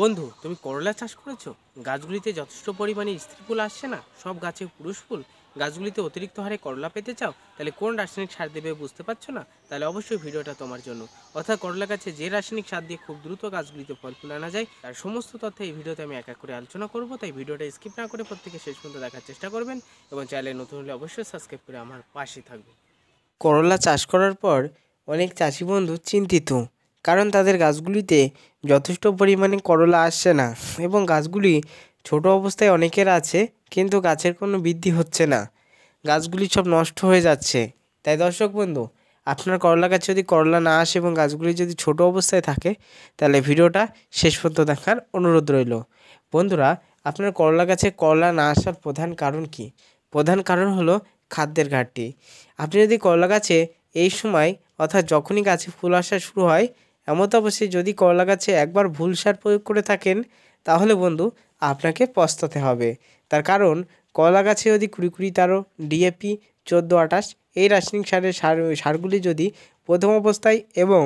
বন্ধু তুমি করলা চাষ করেছো গাছগুলিতে যথেষ্ট পরিমাণে স্ত্রী ফুল আসছে না সব গাছে পুরুষ ফুল গাছগুলিতে অতিরিক্ত হারে করলা পেতে চাও তাহলে কোন রাসায়নিক সার দেবে বুঝতে পারছো না তাহলে অবশ্যই ভিডিওটা তোমার জন্য অর্থাৎ করলা গাছে যে রাসায়নিক সার দিয়ে খুব দ্রুত গাছগুলিতে ফল ফুল আনা যায় তার সমস্ত তথ্য এই ভিডিওতে আমি এক এক করে আলোচনা করব তাই ভিডিওটা স্কিপ না করে প্রত্যেকে শেষ পর্যন্ত দেখার চেষ্টা করবেন এবং চাইলে নতুন হলে অবশ্যই সাবস্ক্রাইব করে আমার পাশে থাকবে করলা চাষ করার পর অনেক চাষি বন্ধু চিন্তিত কারণ তাদের গাছগুলিতে যথেষ্ট পরিমাণে করলা আসছে না এবং গাছগুলি ছোট অবস্থায় অনেকের আছে কিন্তু গাছের কোনো বৃদ্ধি হচ্ছে না গাছগুলি সব নষ্ট হয়ে যাচ্ছে তাই দর্শক বন্ধু আপনার করলা গাছ যদি করলা না আসে এবং গাছগুলি যদি ছোট অবস্থায় থাকে তাহলে ভিডিওটা শেষ পর্যন্ত দেখার অনুরোধ রইল বন্ধুরা আপনার করলা গাছে করলা না আসার প্রধান কারণ কি প্রধান কারণ হলো খাদ্যের ঘাটতি আপনি যদি করলা গাছে এই সময় অর্থাৎ যখনই গাছে ফুল আসা শুরু হয় এমত অবশ্যই যদি করলা গাছে একবার ভুল সার প্রয়োগ করে থাকেন তাহলে বন্ধু আপনাকে পস্তাতে হবে তার কারণ কলা গাছে যদি কুড়ি কুড়ি তারো ডিএপি চোদ্দো আটাশ এই রাসায়নিক সারের সার সারগুলি যদি প্রথম অবস্থায় এবং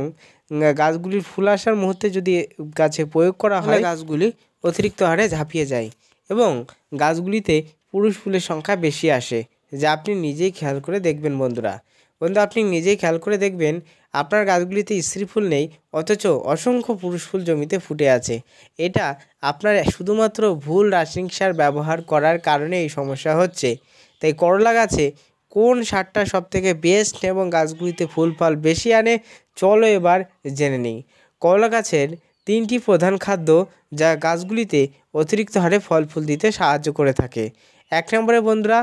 গাছগুলির ফুল আসার মুহূর্তে যদি গাছে প্রয়োগ করা হয় গাছগুলি অতিরিক্ত হারে ঝাঁপিয়ে যায় এবং গাছগুলিতে পুরুষ ফুলের সংখ্যা বেশি আসে যা আপনি নিজেই খেয়াল করে দেখবেন বন্ধুরা বন্ধু আপনি নিজেই খেয়াল করে দেখবেন আপনার গাছগুলিতে স্ত্রী ফুল নেই অথচ অসংখ্য পুরুষ ফুল জমিতে ফুটে আছে এটা আপনার শুধুমাত্র ভুল রাসায়নিক সার ব্যবহার করার কারণে এই সমস্যা হচ্ছে তাই করলা গাছে কোন সারটা সবথেকে বেস্ট এবং গাছগুলিতে ফুল ফল বেশি আনে চলো এবার জেনে নিই করলা গাছের তিনটি প্রধান খাদ্য যা গাছগুলিতে অতিরিক্ত হারে ফল ফুল দিতে সাহায্য করে থাকে এক নম্বরে বন্ধুরা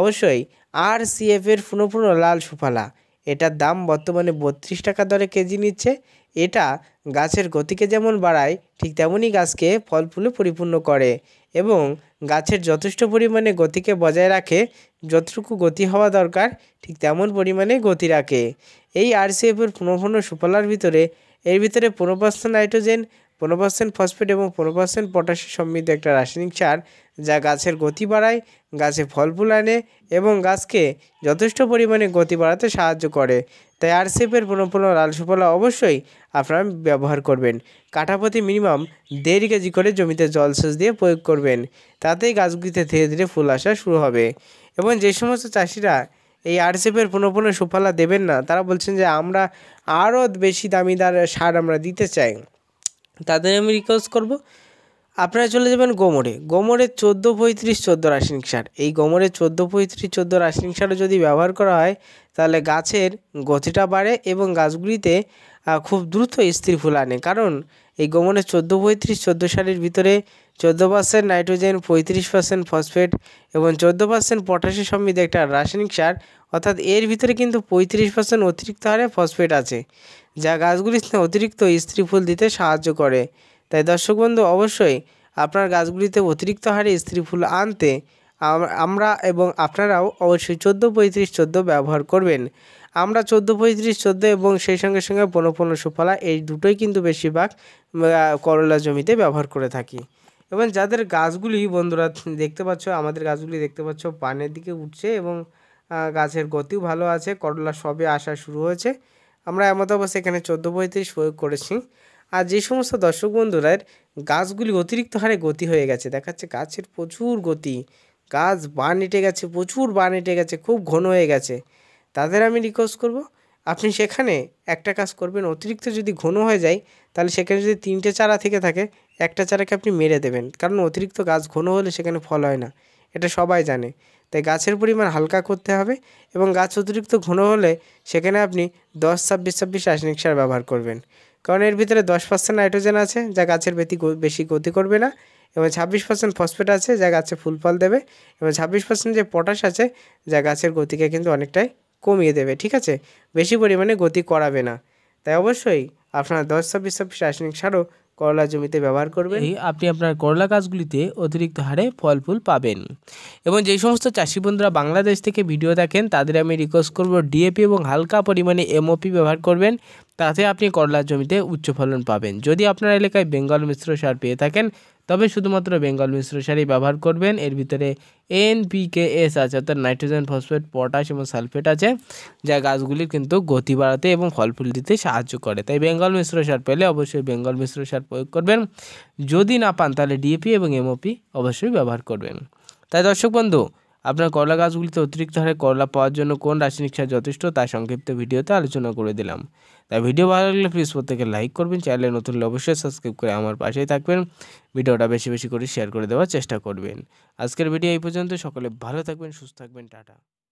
অবশ্যই আর সিএফের পুনঃ পুনঃ লাল সুফালা এটার দাম বর্তমানে বত্রিশ টাকা দরে কেজি নিচ্ছে এটা গাছের গতিকে যেমন বাড়ায় ঠিক তেমনই গাছকে ফল ফুলে পরিপূর্ণ করে এবং গাছের যথেষ্ট পরিমাণে গতিকে বজায় রাখে যতটুকু গতি হওয়া দরকার ঠিক তেমন পরিমাণে গতি রাখে এই আরসিএফের পুনঃপূর্ণ সুফলার ভিতরে এর ভিতরে পুনঃপাস্ত নাইট্রোজেন পনেরো পার্সেন্ট ফসফেট এবং পনেরো পার্সেন্ট পটাশি সমৃদ্ধ একটা রাসায়নিক সার যা গাছের গতি বাড়ায় গাছে ফল ফুল আনে এবং গাছকে যথেষ্ট পরিমাণে গতি বাড়াতে সাহায্য করে তাই আরসেপের পুনঃপুন লাল সুফলা অবশ্যই আপনারা ব্যবহার করবেন কাঠাপতি মিনিমাম দেড় কেজি করে জমিতে জলসেচ দিয়ে প্রয়োগ করবেন তাতেই গাছগুলিতে ধীরে ধীরে ফুল আসা শুরু হবে এবং যে সমস্ত চাষিরা এই আরসেপের পুনঃপুন সুফলা দেবেন না তারা বলছেন যে আমরা আরও বেশি দামিদার সার আমরা দিতে চাই তাদের আমি রিকোয়েস্ট করব আপনারা চলে যাবেন গোমরে গোমরে চোদ্দো পঁয়ত্রিশ চোদ্দো রাসায়নিক সার এই গোমরে চোদ্দো পঁয়ত্রিশ চোদ্দো রাসায়নিক সারও যদি ব্যবহার করা হয় তাহলে গাছের গতিটা বাড়ে এবং গাছগুলিতে খুব দ্রুত স্থির ফুল আনে কারণ এই গোমরে চোদ্দো পঁয়ত্রিশ চোদ্দো সারের ভিতরে চোদ্দো পার্সেন্ট নাইট্রোজেন পঁয়ত্রিশ পার্সেন্ট ফসফেট এবং চোদ্দো পার্সেন্ট পটাশি সমৃদ্ধ একটা রাসায়নিক সার অর্থাৎ এর ভিতরে কিন্তু পঁয়ত্রিশ পার্সেন্ট অতিরিক্ত হারে ফসফেট আছে যা গাছগুলি অতিরিক্ত স্ত্রী ফুল দিতে সাহায্য করে তাই দর্শক বন্ধু অবশ্যই আপনার গাছগুলিতে অতিরিক্ত হারে স্ত্রী ফুল আনতে আমরা এবং আপনারাও অবশ্যই চোদ্দো পঁয়ত্রিশ চোদ্দো ব্যবহার করবেন আমরা চোদ্দো পঁয়ত্রিশ চোদ্দো এবং সেই সঙ্গে সঙ্গে পনেরো পনেরো সুফলা এই দুটোই কিন্তু বেশিরভাগ করলা জমিতে ব্যবহার করে থাকি এবং যাদের গাছগুলি বন্ধুরা দেখতে পাচ্ছ আমাদের গাছগুলি দেখতে পাচ্ছ পানের দিকে উঠছে এবং গাছের গতিও ভালো আছে করলা সবে আসা শুরু হয়েছে আমরা এমত অবস্থা এখানে চোদ্দো পঁয়ত্রিশ প্রয়োগ করেছি আর যে সমস্ত দর্শক বন্ধুরার গাছগুলি অতিরিক্ত হারে গতি হয়ে গেছে দেখাচ্ছে গাছের প্রচুর গতি গাছ বান এঁটে গেছে প্রচুর বান এঁটে গেছে খুব ঘন হয়ে গেছে তাদের আমি রিকোয়েস্ট করব আপনি সেখানে একটা কাজ করবেন অতিরিক্ত যদি ঘন হয়ে যায় তাহলে সেখানে যদি তিনটে চারা থেকে থাকে একটা চারাকে আপনি মেরে দেবেন কারণ অতিরিক্ত গাছ ঘন হলে সেখানে ফল হয় না এটা সবাই জানে তাই গাছের পরিমাণ হালকা করতে হবে এবং গাছ অতিরিক্ত ঘন হলে সেখানে আপনি দশ ছাব্বিশ ছাব্বিশ রাসায়নিক সার ব্যবহার করবেন কারণ এর ভিতরে দশ পার্সেন্ট নাইট্রোজেন আছে যা গাছের বেতি বেশি গতি করবে না এবং ছাব্বিশ পার্সেন্ট ফসফেট আছে যা গাছে ফুল ফল দেবে এবং ছাব্বিশ পার্সেন্ট যে পটাশ আছে যা গাছের গতিকে কিন্তু অনেকটাই কমিয়ে দেবে ঠিক আছে বেশি পরিমাণে গতি করাবে না তাই অবশ্যই আপনারা দশ ছাব্বিশ ছাব্বিশ রাসায়নিক সারও করলা জমিতে ব্যবহার করবেন আপনি আপনার করলা গাছগুলিতে অতিরিক্ত হারে ফল ফুল পাবেন এবং যে সমস্ত চাষি বন্ধুরা বাংলাদেশ থেকে ভিডিও দেখেন তাদের আমি রিকোয়েস্ট করব ডিএপি এবং হালকা পরিমাণে এমওপি ব্যবহার করবেন তাতে আপনি করলার জমিতে উচ্চ ফলন পাবেন যদি আপনার এলাকায় বেঙ্গল মিশ্র সার পেয়ে থাকেন তবে শুধুমাত্র বেঙ্গল মিশ্র সারই ব্যবহার করবেন এর ভিতরে এনপিকেএস আছে অর্থাৎ নাইট্রোজেন ফসফেট পটাশ এবং সালফেট আছে যা গাছগুলির কিন্তু গতি বাড়াতে এবং ফল ফুল দিতে সাহায্য করে তাই বেঙ্গল মিশ্র সার পেলে অবশ্যই বেঙ্গল মিশ্র সার প্রয়োগ করবেন যদি না পান তাহলে ডিএপি এবং এমওপি অবশ্যই ব্যবহার করবেন তাই দর্শক বন্ধু আপনার করলা গাছগুলিতে অতিরিক্ত হারে করলা পাওয়ার জন্য কোন রাসায়নিক সার যথেষ্ট তা সংক্ষিপ্ত ভিডিওতে আলোচনা করে দিলাম তাই ভিডিও ভালো লাগলে প্লিজ প্রত্যেকে লাইক করবেন চ্যানেলে নতুন হলে অবশ্যই সাবস্ক্রাইব করে আমার পাশেই থাকবেন ভিডিওটা বেশি বেশি করে শেয়ার করে দেওয়ার চেষ্টা করবেন আজকের ভিডিও এই পর্যন্ত সকলে ভালো থাকবেন সুস্থ থাকবেন টাটা